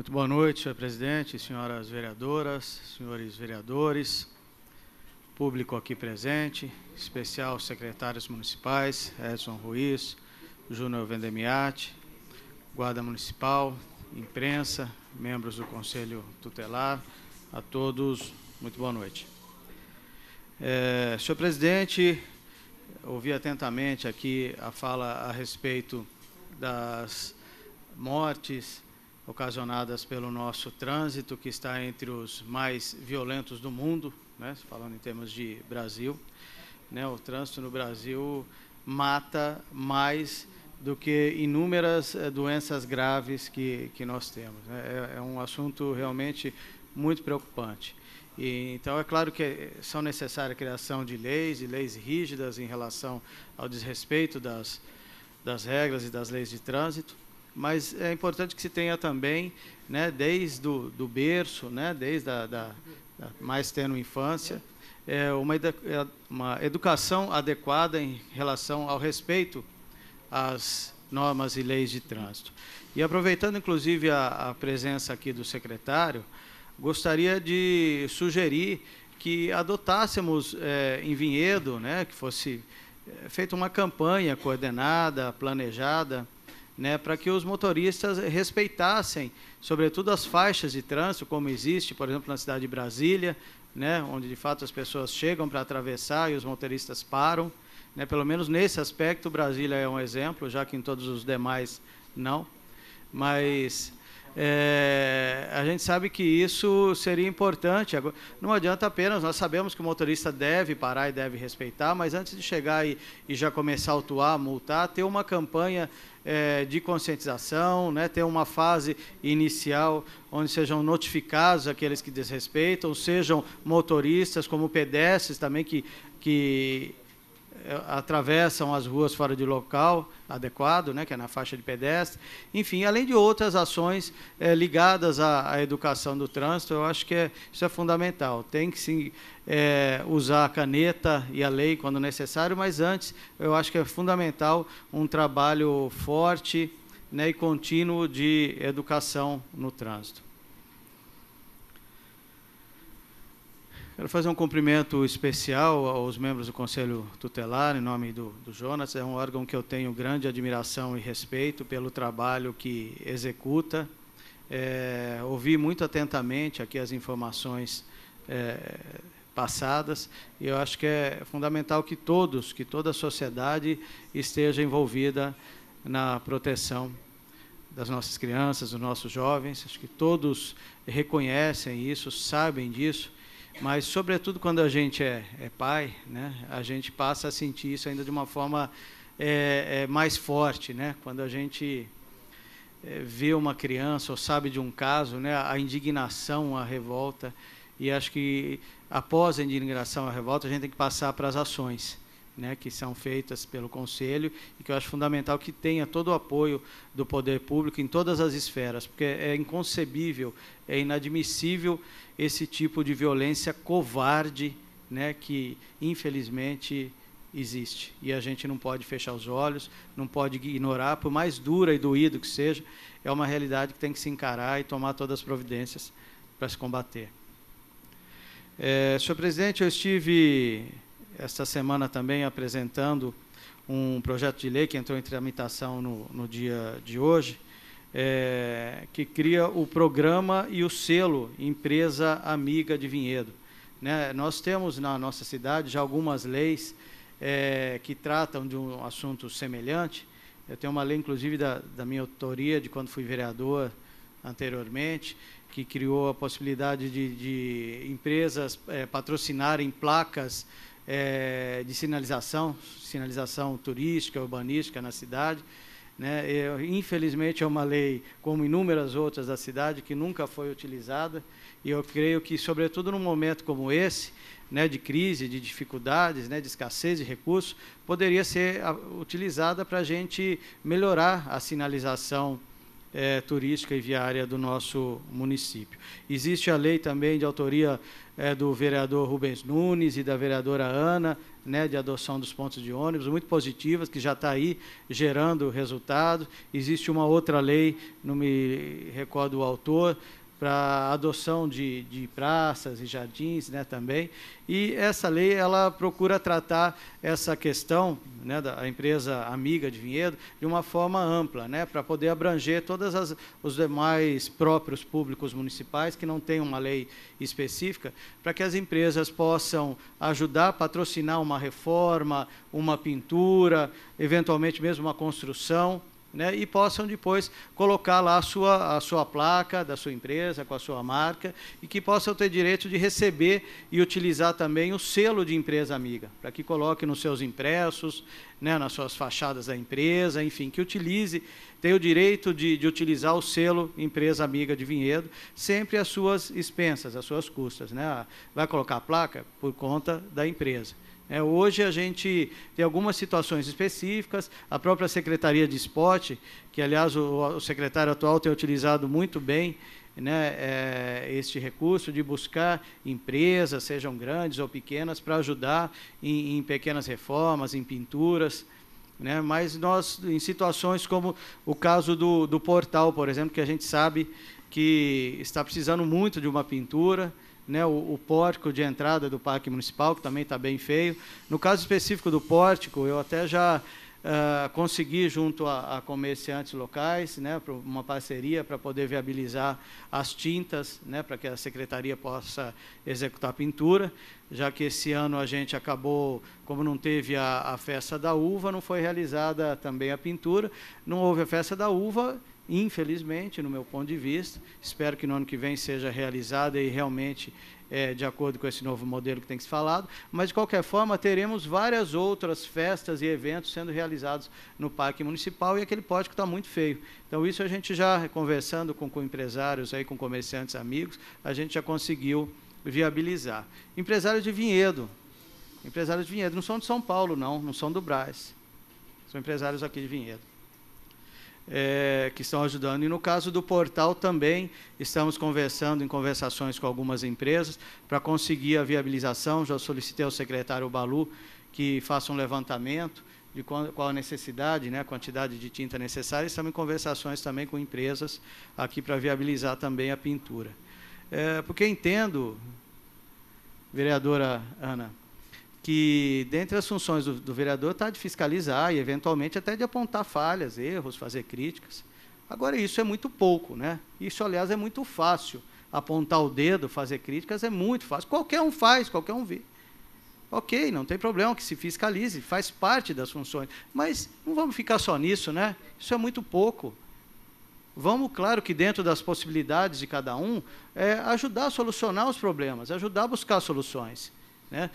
Muito boa noite, senhor presidente, senhoras vereadoras, senhores vereadores, público aqui presente, especial secretários municipais, Edson Ruiz, Júnior Vendemiati, Guarda Municipal, imprensa, membros do Conselho Tutelar, a todos, muito boa noite. É, senhor presidente, ouvi atentamente aqui a fala a respeito das mortes ocasionadas pelo nosso trânsito, que está entre os mais violentos do mundo, né, falando em termos de Brasil. Né, o trânsito no Brasil mata mais do que inúmeras eh, doenças graves que, que nós temos. Né. É, é, um assunto realmente muito preocupante. E, então, é claro que são necessárias a criação de leis, e leis rígidas em relação ao desrespeito das, das regras e das leis de trânsito, mas é importante que se tenha também, né, desde do, do berço, né, desde a da, da mais tenra infância, é, uma, é, uma educação adequada em relação ao respeito às normas e leis de trânsito. E aproveitando, inclusive, a, a presença aqui do secretário, gostaria de sugerir que adotássemos é, em Vinhedo, né, que fosse é, feita uma campanha coordenada, planejada, né, para que os motoristas respeitassem, sobretudo as faixas de trânsito, como existe, por exemplo, na cidade de Brasília, né, onde de fato as pessoas chegam para atravessar e os motoristas param. Né, pelo menos nesse aspecto, Brasília é um exemplo, já que em todos os demais não. Mas é, a gente sabe que isso seria importante. Não adianta apenas, nós sabemos que o motorista deve parar e deve respeitar, mas antes de chegar e, e já começar a autuar, multar, ter uma campanha é, de conscientização, né, ter uma fase inicial onde sejam notificados aqueles que desrespeitam, sejam motoristas como pedestres também que, que é, atravessam as ruas fora de local adequado, né, que é na faixa de pedestre, enfim, além de outras ações é, ligadas à, à, educação do trânsito, eu acho que é, isso é fundamental. Tem que sim é, usar a caneta e a lei quando necessário, mas antes eu acho que é fundamental um trabalho forte né, e contínuo de educação no trânsito. Quero fazer um cumprimento especial aos membros do Conselho Tutelar, em nome do, do, Jonas. É um órgão que eu tenho grande admiração e respeito pelo trabalho que executa. É, ouvi muito atentamente aqui as informações é, passadas e eu acho que é fundamental que todos, que toda a sociedade esteja envolvida na proteção das nossas crianças, dos nossos jovens. Acho que todos reconhecem isso, sabem disso mas, sobretudo, quando a gente é, é pai, né, a gente passa a sentir isso ainda de uma forma é, é, mais forte. Né? Quando a gente é, vê uma criança ou sabe de um caso, né, a indignação, a revolta. E acho que após a indignação, a revolta, a gente tem que passar para as ações né, que são feitas pelo Conselho e que eu acho fundamental que tenha todo o apoio do poder público em todas as esferas, porque é inconcebível, é inadmissível esse tipo de violência covarde né, que, infelizmente, existe. E a gente não pode fechar os olhos, não pode ignorar, por mais dura e doído que seja, é uma realidade que tem que se encarar e tomar todas as providências para se combater. É, senhor presidente, eu estive esta semana também apresentando um projeto de lei que entrou em tramitação no, no dia de hoje, é, que cria o programa e o selo Empresa Amiga de Vinhedo. Né? Nós temos na nossa cidade já algumas leis é, que tratam de um assunto semelhante. Eu tenho uma lei, inclusive, da, da minha autoria, de quando fui vereador anteriormente, que criou a possibilidade de, de empresas é, patrocinarem placas é, de sinalização, sinalização turística, urbanística na cidade. Né? Eu, infelizmente, é uma lei, como inúmeras outras da cidade, que nunca foi utilizada, e eu creio que, sobretudo num momento como esse, né, de crise, de dificuldades, né, de escassez de recursos, poderia ser ah, utilizada para a gente melhorar a sinalização é, turística e viária do nosso município. Existe a lei também de autoria é, do vereador Rubens Nunes e da vereadora Ana, né, de adoção dos pontos de ônibus, muito positivas, que já está aí gerando resultados. Existe uma outra lei, não me recordo o autor, para adoção de, de, praças e jardins né, também. E essa lei ela procura tratar essa questão né, da empresa amiga de vinhedo de uma forma ampla, né, para poder abranger todos os demais próprios públicos municipais que não têm uma lei específica, para que as empresas possam ajudar, patrocinar uma reforma, uma pintura, eventualmente mesmo uma construção né, e possam depois colocar lá a sua, a sua placa da sua empresa, com a sua marca, e que possam ter direito de receber e utilizar também o selo de empresa amiga, para que coloque nos seus impressos, né, nas suas fachadas da empresa, enfim, que utilize, tenha o direito de, de utilizar o selo empresa amiga de Vinhedo, sempre às suas expensas, às suas custas. Né? Vai colocar a placa por conta da empresa. É, hoje a gente tem algumas situações específicas, a própria Secretaria de Esporte, que aliás o, o secretário atual tem utilizado muito bem né, é, este recurso de buscar empresas, sejam grandes ou pequenas, para ajudar em, em pequenas reformas, em pinturas. Né, mas nós, em situações como o caso do, do portal, por exemplo, que a gente sabe que está precisando muito de uma pintura, né, o, o, pórtico de entrada do Parque Municipal, que também está bem feio. No caso específico do pórtico, eu até já uh, consegui, junto a, a, comerciantes locais, né, uma parceria para poder viabilizar as tintas, né, para que a secretaria possa executar a pintura, já que esse ano a gente acabou, como não teve a, a festa da uva, não foi realizada também a pintura, não houve a festa da uva infelizmente, no meu ponto de vista. Espero que no ano que vem seja realizada e realmente é, de acordo com esse novo modelo que tem que ser falado. Mas, de qualquer forma, teremos várias outras festas e eventos sendo realizados no Parque Municipal e aquele que está muito feio. Então, isso a gente já, conversando com, com empresários, aí, com comerciantes amigos, a gente já conseguiu viabilizar. Empresários de vinhedo. Empresários de vinhedo. Não são de São Paulo, não. Não são do Brás. São empresários aqui de vinhedo é, que estão ajudando. E no caso do portal também estamos conversando em conversações com algumas empresas para conseguir a viabilização. Já solicitei ao secretário Balu que faça um levantamento de qual a necessidade, né, a quantidade de tinta necessária. Estamos em conversações também com empresas aqui para viabilizar também a pintura. É, porque entendo, vereadora Ana, que, dentre as funções do, do vereador, está de fiscalizar e, eventualmente, até de apontar falhas, erros, fazer críticas. Agora, isso é muito pouco, né? Isso, aliás, é muito fácil. Apontar o dedo, fazer críticas é muito fácil. Qualquer um faz, qualquer um vê. Ok, não tem problema que se fiscalize, faz parte das funções. Mas não vamos ficar só nisso, né? Isso é muito pouco. Vamos, claro que dentro das possibilidades de cada um, é, ajudar a solucionar os problemas, ajudar a buscar soluções. Né?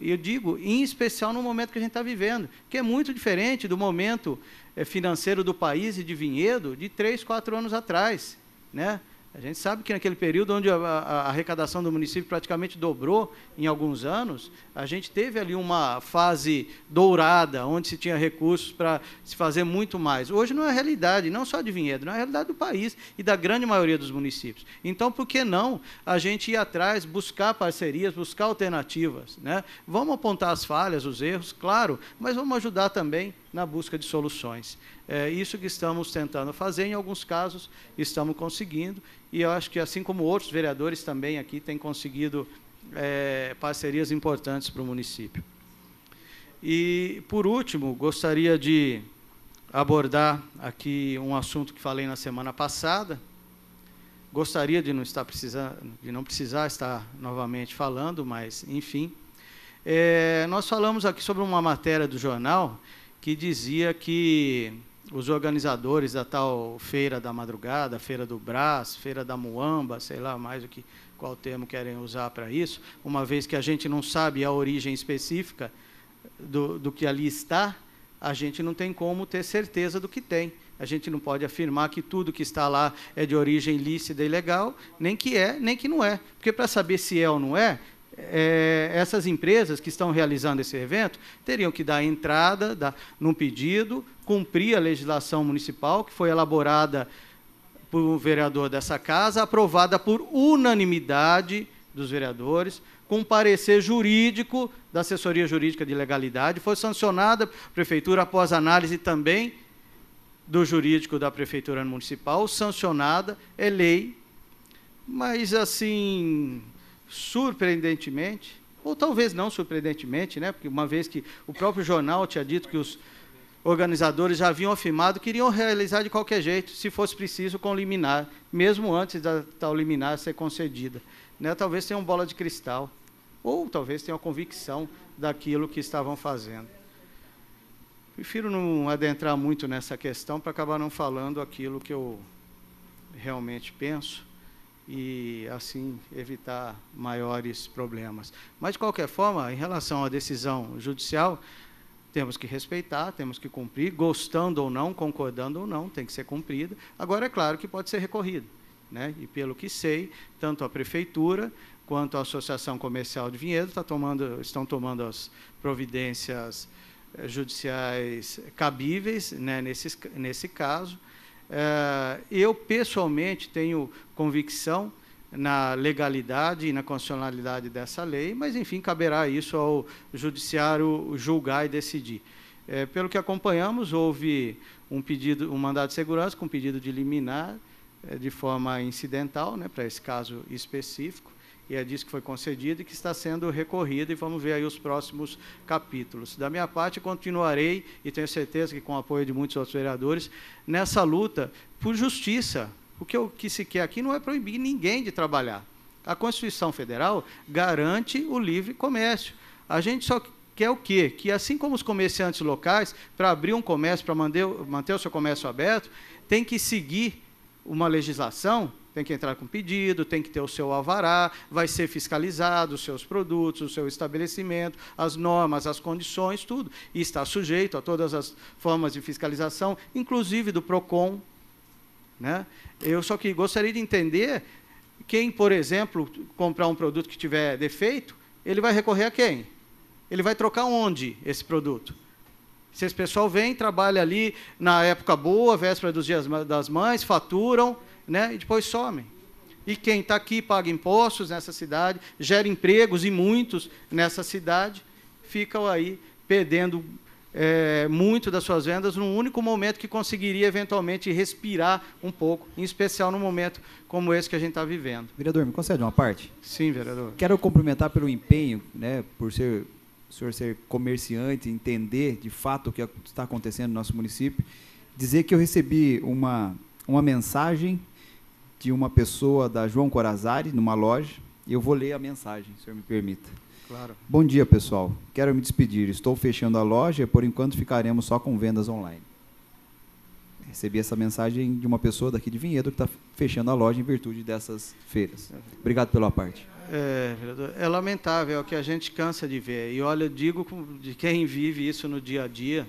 Eu digo, em especial no momento que a gente está vivendo, que é muito diferente do momento eh, financeiro do país e de vinhedo de três, quatro anos atrás. Né? A gente sabe que naquele período onde a, a, arrecadação do município praticamente dobrou em alguns anos, a gente teve ali uma fase dourada, onde se tinha recursos para se fazer muito mais. Hoje não é a realidade, não só de Vinhedo, não é a realidade do país e da grande maioria dos municípios. Então, por que não a gente ir atrás, buscar parcerias, buscar alternativas? Né? Vamos apontar as falhas, os erros, claro, mas vamos ajudar também na busca de soluções. É isso que estamos tentando fazer, em alguns casos estamos conseguindo, e eu acho que, assim como outros vereadores também aqui, têm conseguido é, parcerias importantes para o município. E, por último, gostaria de abordar aqui um assunto que falei na semana passada. Gostaria de não, estar precisando, de não precisar estar novamente falando, mas, enfim. É, nós falamos aqui sobre uma matéria do jornal que dizia que os organizadores da tal feira da madrugada, feira do Brás, feira da Muamba, sei lá mais o que qual termo querem usar para isso, uma vez que a gente não sabe a origem específica do, do que ali está, a gente não tem como ter certeza do que tem. A gente não pode afirmar que tudo que está lá é de origem lícita e legal, nem que é, nem que não é. Porque para saber se é ou não é, é, essas empresas que estão realizando esse evento teriam que dar entrada no num pedido, cumprir a legislação municipal que foi elaborada por vereador dessa casa, aprovada por unanimidade dos vereadores, com parecer jurídico da assessoria jurídica de legalidade, foi sancionada a prefeitura após análise também do jurídico da prefeitura municipal, sancionada, é lei, mas assim surpreendentemente, ou talvez não surpreendentemente, né? Porque uma vez que o próprio jornal tinha dito que os organizadores já haviam afirmado que iriam realizar de qualquer jeito, se fosse preciso, com liminar, mesmo antes da tal liminar ser concedida. Né? Talvez tenham bola de cristal, ou talvez tenham convicção daquilo que estavam fazendo. Prefiro não adentrar muito nessa questão para acabar não falando aquilo que eu realmente penso, e assim evitar maiores problemas. Mas de qualquer forma, em relação à decisão judicial, temos que respeitar, temos que cumprir, gostando ou não, concordando ou não, tem que ser cumprida. Agora é claro que pode ser recorrido, né? E pelo que sei, tanto a prefeitura quanto a Associação Comercial de Vinhedo tá tomando, estão tomando as providências eh, judiciais cabíveis né, nesse, nesse caso. Eh, eu, pessoalmente, tenho convicção na legalidade e na constitucionalidade dessa lei, mas, enfim, caberá isso ao judiciário julgar e decidir. É, pelo que acompanhamos, houve um pedido, um mandado de segurança com pedido de liminar é, de forma incidental, né, para esse caso específico e é disso que foi concedido e que está sendo recorrido, e vamos ver aí os próximos capítulos. Da minha parte, continuarei, e tenho certeza que com o apoio de muitos outros vereadores, nessa luta por justiça. O que, o que se quer aqui não é proibir ninguém de trabalhar. A Constituição Federal garante o livre comércio. A gente só quer o quê? Que assim como os comerciantes locais, para abrir um comércio, para manter, manter o seu comércio aberto, tem que seguir uma legislação tem que entrar com pedido, tem que ter o seu alvará, vai ser fiscalizado os seus produtos, o seu estabelecimento, as normas, as condições, tudo. E está sujeito a todas as formas de fiscalização, inclusive do PROCON. Né? Eu só que gostaria de entender quem, por exemplo, comprar um produto que tiver defeito, ele vai recorrer a quem? Ele vai trocar onde esse produto? Se esse pessoal vem, trabalha ali na época boa, véspera dos dias das mães, faturam, né? e depois somem. E quem está aqui paga impostos nessa cidade, gera empregos e muitos nessa cidade, ficam aí perdendo é, muito das suas vendas num único momento que conseguiria eventualmente respirar um pouco, em especial num momento como esse que a gente está vivendo. Vereador, me concede uma parte? Sim, vereador. Quero cumprimentar pelo empenho, né, por ser o senhor ser comerciante, entender de fato o que está acontecendo no nosso município, dizer que eu recebi uma, uma mensagem de uma pessoa da João Corazari, numa loja. e Eu vou ler a mensagem, se o senhor me permita. Claro. Bom dia, pessoal. Quero me despedir. Estou fechando a loja e por enquanto ficaremos só com vendas online. Recebi essa mensagem de uma pessoa daqui de Vinhedo que está fechando a loja em virtude dessas feiras. Obrigado pela parte. É, é lamentável, é o que a gente cansa de ver. E olha, eu digo de quem vive isso no dia a dia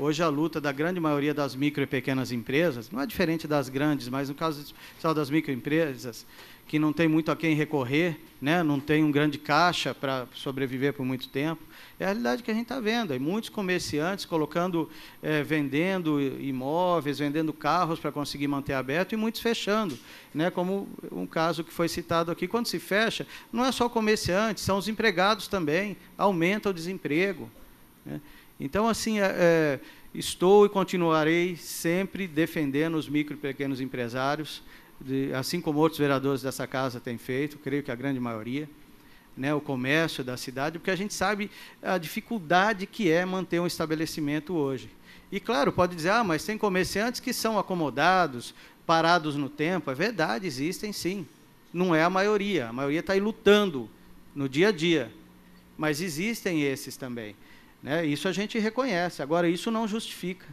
Hoje a luta da grande maioria das micro e pequenas empresas, não é diferente das grandes, mas no caso especial das microempresas, que não tem muito a quem recorrer, né, não tem um grande caixa para sobreviver por muito tempo, é a realidade que a gente está vendo. E muitos comerciantes colocando, é, vendendo imóveis, vendendo carros para conseguir manter aberto e muitos fechando, né, como um caso que foi citado aqui. Quando se fecha, não é só o comerciante, são os empregados também, aumenta o desemprego. Né. Então, assim, é, é, estou e continuarei sempre defendendo os micro e pequenos empresários, de, assim como outros vereadores dessa casa têm feito, creio que a grande maioria, né, o comércio da cidade, porque a gente sabe a dificuldade que é manter um estabelecimento hoje. E, claro, pode dizer, ah, mas tem comerciantes que são acomodados, parados no tempo. É verdade, existem sim. Não é a maioria. A maioria está aí lutando no dia a dia. Mas existem esses também. Né? Isso a gente reconhece. Agora, isso não justifica.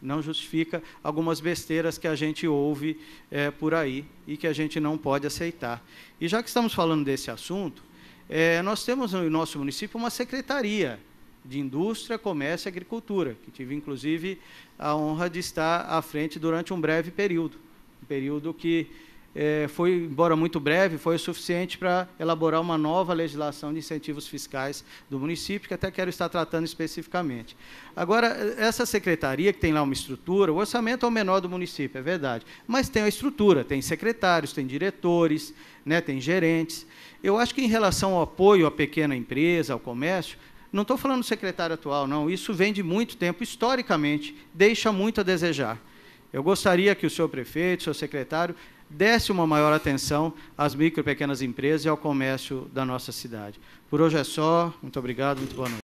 Não justifica algumas besteiras que a gente ouve é, por aí e que a gente não pode aceitar. E já que estamos falando desse assunto, é, nós temos no nosso município uma secretaria de Indústria, Comércio e Agricultura, que tive, inclusive, a honra de estar à frente durante um breve período. Um período que é, foi, embora muito breve, foi o suficiente para elaborar uma nova legislação de incentivos fiscais do município, que até quero estar tratando especificamente. Agora, essa secretaria que tem lá uma estrutura, o orçamento é o menor do município, é verdade, mas tem a estrutura, tem secretários, tem diretores, né, tem gerentes. Eu acho que em relação ao apoio à pequena empresa, ao comércio, não estou falando do secretário atual, não, isso vem de muito tempo, historicamente, deixa muito a desejar. Eu gostaria que o senhor prefeito, o senhor secretário, desse uma maior atenção às micro e pequenas empresas e ao comércio da nossa cidade. Por hoje é só. Muito obrigado, muito boa noite.